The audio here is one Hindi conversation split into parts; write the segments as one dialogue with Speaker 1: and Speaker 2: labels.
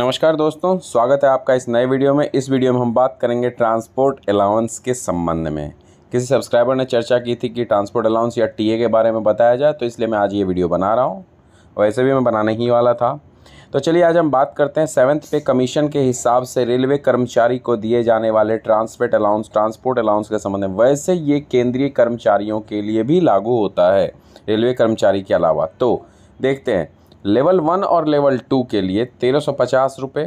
Speaker 1: नमस्कार दोस्तों स्वागत है आपका इस नए वीडियो में इस वीडियो में हम बात करेंगे ट्रांसपोर्ट अलाउंस के संबंध में किसी सब्सक्राइबर ने चर्चा की थी कि ट्रांसपोर्ट अलाउंस या टीए के बारे में बताया जाए तो इसलिए मैं आज ये वीडियो बना रहा हूँ वैसे भी मैं बनाने ही वाला था तो चलिए आज हम बात करते हैं सेवन्थ पे कमीशन के हिसाब से रेलवे कर्मचारी को दिए जाने वाले ट्रांसपोर्ट अलाउंस ट्रांसपोर्ट अलाउंस के संबंध में वैसे ये केंद्रीय कर्मचारियों के लिए भी लागू होता है रेलवे कर्मचारी के अलावा तो देखते हैं लेवल वन और लेवल टू के लिए तेरह सौ पचास रुपये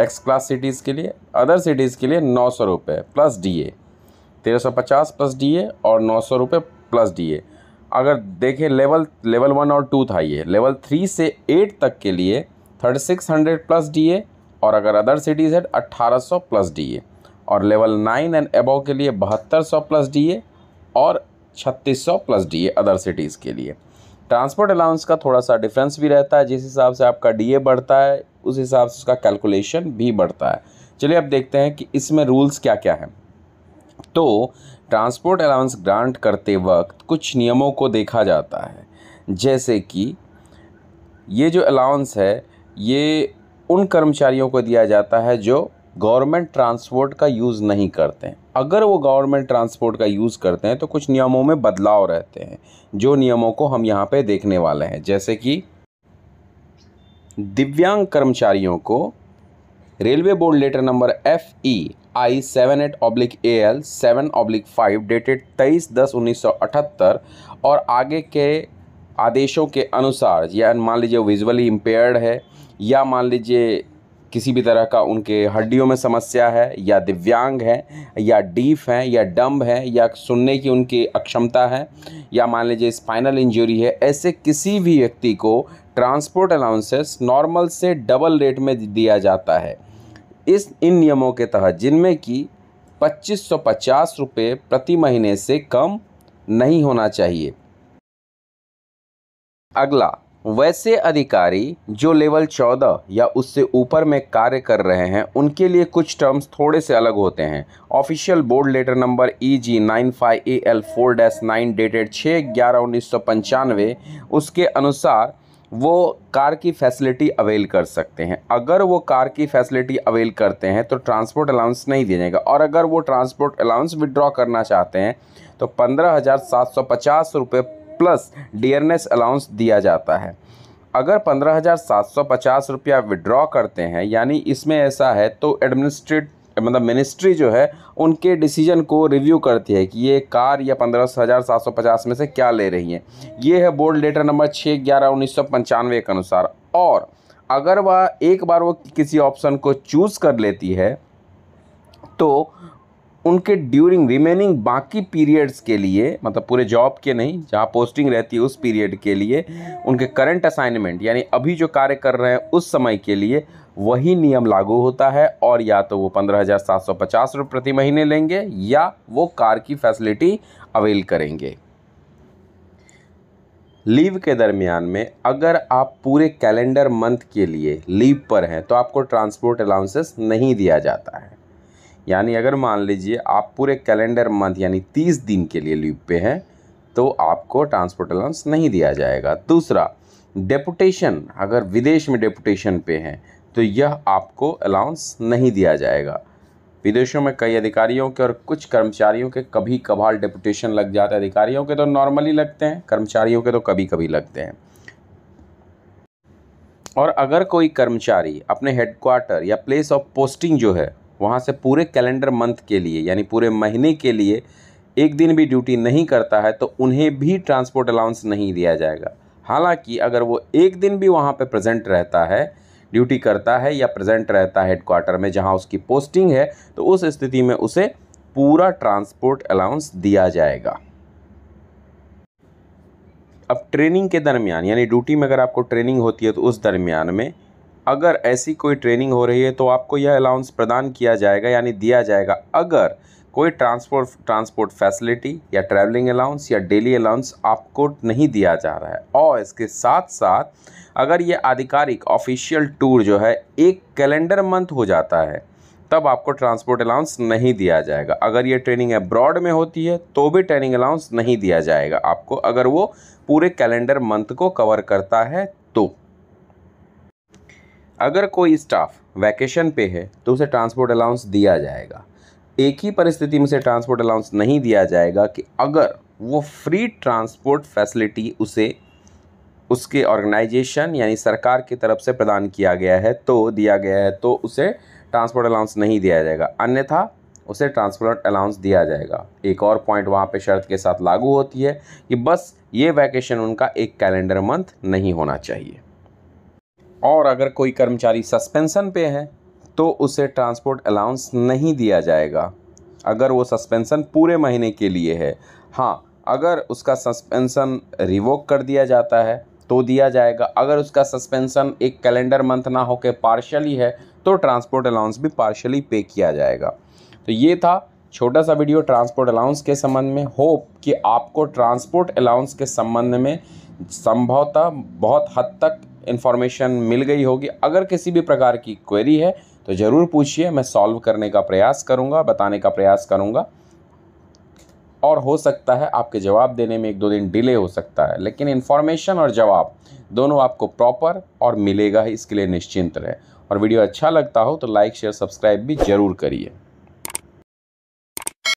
Speaker 1: एक्स क्लास सिटीज़ के लिए अदर सिटीज़ के लिए नौ सौ रुपये प्लस डी ए तेरह सौ पचास प्लस डी ए और नौ सौ रुपये प्लस डी ए अगर देखें लेवल लेवल वन और टू था ये लेवल थ्री से एट तक के लिए thirty six hundred plus D A और अगर अदर सिटीज़ है अट्ठारह सौ प्लस डी ए और लेवल नाइन एंड एबव के लिए बहत्तर सौ प्लस डी ए और छत्तीस सौ plus D A other cities के लिए ट्रांसपोर्ट अलाउंस का थोड़ा सा डिफरेंस भी रहता है जिस हिसाब से आपका डीए बढ़ता है उस हिसाब से उसका कैलकुलेशन भी बढ़ता है चलिए अब देखते हैं कि इसमें रूल्स क्या क्या हैं तो ट्रांसपोर्ट अलाउंस ग्रांट करते वक्त कुछ नियमों को देखा जाता है जैसे कि ये जो अलाउंस है ये उन कर्मचारियों को दिया जाता है जो गवर्नमेंट ट्रांसपोर्ट का यूज़ नहीं करते हैं अगर वो गवर्नमेंट ट्रांसपोर्ट का यूज़ करते हैं तो कुछ नियमों में बदलाव रहते हैं जो नियमों को हम यहाँ पे देखने वाले हैं जैसे कि दिव्यांग कर्मचारियों को railway board letter number F E I seven eight oblique A L seven oblique five dated तेईस दस उन्नीस सौ अठहत्तर और आगे के आदेशों के अनुसार या मान लीजिए विजुअली इम्पेयर्ड है या मान लीजिए किसी भी तरह का उनके हड्डियों में समस्या है या दिव्यांग है या डीफ हैं या डम्ब है या सुनने की उनकी अक्षमता है या मान लीजिए स्पाइनल इंजरी है ऐसे किसी भी व्यक्ति को ट्रांसपोर्ट अलाउंसेस नॉर्मल से डबल रेट में दिया जाता है इस इन नियमों के तहत जिनमें कि पच्चीस सौ पचास रुपये प्रति महीने से कम नहीं होना चाहिए अगला वैसे अधिकारी जो लेवल 14 या उससे ऊपर में कार्य कर रहे हैं उनके लिए कुछ टर्म्स थोड़े से अलग होते हैं official board letter number E G nine five A L four dash nine dated छः ग्यारह उन्नीस सौ पंचानवे उसके अनुसार वो कार की फैसिलिटी अवेल कर सकते हैं अगर वो कार की फैसिलिटी अवेल करते हैं तो ट्रांसपोर्ट अलाउंस नहीं दिया जाएगा और अगर वो ट्रांसपोर्ट अलाउंस विड्रॉ करना चाहते हैं तो पंद्रह हज़ार सात सौ पचास रुपये प्लस डियरनेस अलाउंस दिया जाता है अगर पंद्रह हज़ार सात सौ पचास रुपया विड्रॉ करते हैं यानी इसमें ऐसा है तो एडमिनिस्ट्रेट मतलब मिनिस्ट्री जो है उनके डिसीजन को रिव्यू करती है कि ये कार या पंद्रह हज़ार सात सौ पचास में से क्या ले रही है ये है बोर्ड लेटर नंबर छः ग्यारह उन्नीस सौ पंचानवे के अनुसार और अगर वह एक बार वो किसी ऑप्शन को चूज़ कर लेती है तो उनके ड्यूरिंग रिमेनिंग बाकी पीरियड्स के लिए मतलब पूरे जॉब के नहीं जहाँ पोस्टिंग रहती है उस पीरियड के लिए उनके करंट असाइनमेंट यानी अभी जो कार्य कर रहे हैं उस समय के लिए वही नियम लागू होता है और या तो वो पंद्रह हज़ार सात सौ पचास रुपये प्रति महीने लेंगे या वो कार की फैसिलिटी अवेल करेंगे लीव के दरमियान में अगर आप पूरे कैलेंडर मंथ के लिए लीव पर हैं तो आपको ट्रांसपोर्ट अलाउंसेस नहीं दिया जाता है यानी अगर मान लीजिए आप पूरे कैलेंडर मंथ यानी तीस दिन के लिए लीव पे हैं तो आपको ट्रांसपोर्ट अलाउंस नहीं दिया जाएगा दूसरा डेपुटेशन अगर विदेश में डेपुटेशन पे हैं तो यह आपको अलाउंस नहीं दिया जाएगा विदेशों में कई अधिकारियों के और कुछ कर्मचारियों के कभी कभार डेपुटेशन लग जाते हैं अधिकारियों के तो नॉर्मली लगते हैं कर्मचारियों के तो कभी कभी लगते हैं और अगर कोई कर्मचारी अपने हेडक्वार्टर या प्लेस ऑफ पोस्टिंग जो है वहाँ से पूरे कैलेंडर मंथ के लिए यानी पूरे महीने के लिए एक दिन भी ड्यूटी नहीं करता है तो उन्हें भी ट्रांसपोर्ट अलाउंस नहीं दिया जाएगा हालांकि अगर वो एक दिन भी वहाँ पर प्रेजेंट रहता है ड्यूटी करता है या प्रेजेंट रहता है हेडक्वार्टर में जहाँ उसकी पोस्टिंग है तो उस स्थिति में उसे पूरा ट्रांसपोर्ट अलाउंस दिया जाएगा अब ट्रेनिंग के दरमियान यानी ड्यूटी में अगर आपको ट्रेनिंग होती है तो उस दरमियान में अगर ऐसी कोई ट्रेनिंग हो रही है तो आपको यह अलाउंस प्रदान किया जाएगा यानी दिया जाएगा अगर कोई ट्रांसपोर्ट ट्रांसपोर्ट फैसिलिटी या ट्रैवलिंग अलाउंस या डेली अलाउंस आपको नहीं दिया जा रहा है और इसके साथ साथ अगर ये आधिकारिक ऑफिशियल टूर जो है एक कैलेंडर मंथ हो जाता है तब आपको ट्रांसपोर्ट अलाउंस नहीं दिया जाएगा अगर ये ट्रेनिंग अब्रॉड में होती है तो भी ट्रेनिंग अलाउंस नहीं दिया जाएगा आपको अगर वो पूरे कैलेंडर मंथ को कवर करता है तो अगर कोई स्टाफ वैकेशन पे है तो उसे ट्रांसपोर्ट अलाउंस दिया जाएगा एक ही परिस्थिति में उसे ट्रांसपोर्ट अलाउंस नहीं दिया जाएगा कि अगर वो फ्री ट्रांसपोर्ट फैसिलिटी उसे उसके ऑर्गेनाइजेशन यानी सरकार की तरफ से प्रदान किया गया है तो दिया गया है तो उसे ट्रांसपोर्ट अलाउंस नहीं दिया जाएगा अन्यथा उसे ट्रांसपोर्ट अलाउंस दिया जाएगा एक और पॉइंट वहाँ पे शर्त के साथ लागू होती है कि बस ये वैकेशन उनका एक कैलेंडर मंथ नहीं होना चाहिए और अगर कोई कर्मचारी सस्पेंसन पे है तो उसे ट्रांसपोर्ट अलाउंस नहीं दिया जाएगा अगर वो सस्पेंसन पूरे महीने के लिए है हाँ अगर उसका सस्पेंसन रिवोक कर दिया जाता है तो दिया जाएगा अगर उसका सस्पेंसन एक कैलेंडर मंथ ना होकर पार्शली है तो ट्रांसपोर्ट अलाउंस भी पार्शली पे किया जाएगा तो ये था छोटा सा वीडियो ट्रांसपोर्ट अलाउंस के संबंध में होप कि आपको ट्रांसपोर्ट अलाउंस के संबंध में संभवतः बहुत हद तक इन्फॉर्मेशन मिल गई होगी अगर किसी भी प्रकार की क्वेरी है तो ज़रूर पूछिए मैं सॉल्व करने का प्रयास करूँगा बताने का प्रयास करूँगा और हो सकता है आपके जवाब देने में एक दो दिन डिले हो सकता है लेकिन इन्फॉर्मेशन और जवाब दोनों आपको प्रॉपर और मिलेगा ही इसके लिए निश्चिंत रहे और वीडियो अच्छा लगता हो तो लाइक शेयर सब्सक्राइब भी ज़रूर करिए